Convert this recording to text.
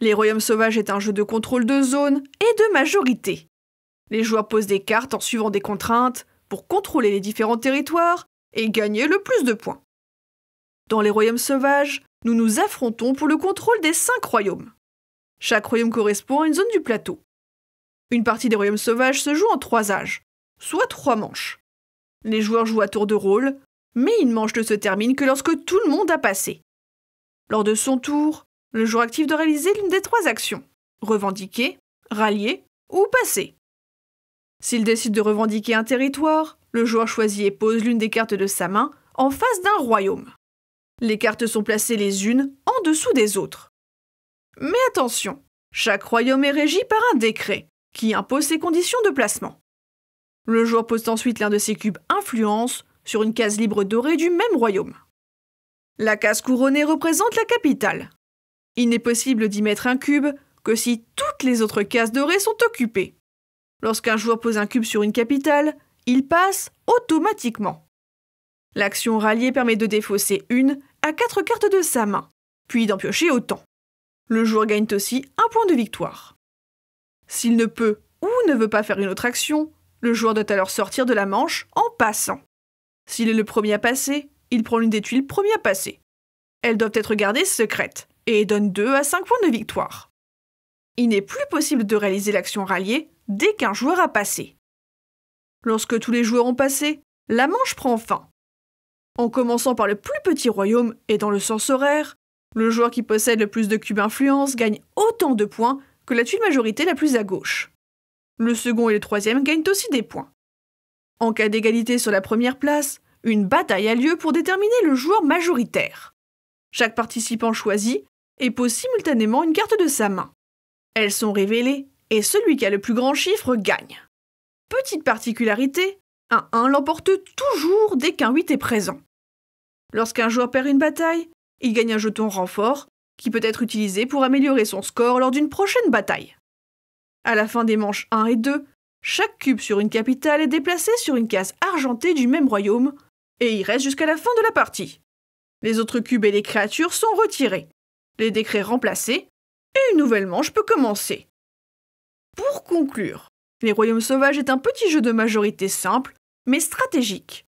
Les Royaumes Sauvages est un jeu de contrôle de zone et de majorité. Les joueurs posent des cartes en suivant des contraintes pour contrôler les différents territoires et gagner le plus de points. Dans les Royaumes Sauvages, nous nous affrontons pour le contrôle des cinq royaumes. Chaque royaume correspond à une zone du plateau. Une partie des Royaumes Sauvages se joue en trois âges, soit trois manches. Les joueurs jouent à tour de rôle, mais une manche ne se termine que lorsque tout le monde a passé. Lors de son tour, le joueur actif doit réaliser l'une des trois actions revendiquer, rallier ou passer. S'il décide de revendiquer un territoire, le joueur choisi et pose l'une des cartes de sa main en face d'un royaume. Les cartes sont placées les unes en dessous des autres. Mais attention, chaque royaume est régi par un décret qui impose ses conditions de placement. Le joueur pose ensuite l'un de ses cubes influence sur une case libre dorée du même royaume. La case couronnée représente la capitale, il n'est possible d'y mettre un cube que si toutes les autres cases dorées sont occupées. Lorsqu'un joueur pose un cube sur une capitale, il passe automatiquement. L'action ralliée permet de défausser une à quatre cartes de sa main, puis d'en piocher autant. Le joueur gagne aussi un point de victoire. S'il ne peut ou ne veut pas faire une autre action, le joueur doit alors sortir de la manche en passant. S'il est le premier à passer, il prend l'une des tuiles premier à passer. Elles doivent être gardées secrètes, et donne 2 à 5 points de victoire. Il n'est plus possible de réaliser l'action ralliée dès qu'un joueur a passé. Lorsque tous les joueurs ont passé, la manche prend fin. En commençant par le plus petit royaume et dans le sens horaire, le joueur qui possède le plus de cubes influence gagne autant de points que la tuile majorité la plus à gauche. Le second et le troisième gagnent aussi des points. En cas d'égalité sur la première place, une bataille a lieu pour déterminer le joueur majoritaire. Chaque participant choisit et pose simultanément une carte de sa main. Elles sont révélées et celui qui a le plus grand chiffre gagne. Petite particularité, un 1 l'emporte toujours dès qu'un 8 est présent. Lorsqu'un joueur perd une bataille, il gagne un jeton renfort qui peut être utilisé pour améliorer son score lors d'une prochaine bataille. À la fin des manches 1 et 2, chaque cube sur une capitale est déplacé sur une case argentée du même royaume et y reste jusqu'à la fin de la partie. Les autres cubes et les créatures sont retirés les décrets remplacés, et une nouvelle manche peut commencer. Pour conclure, Les Royaumes Sauvages est un petit jeu de majorité simple, mais stratégique,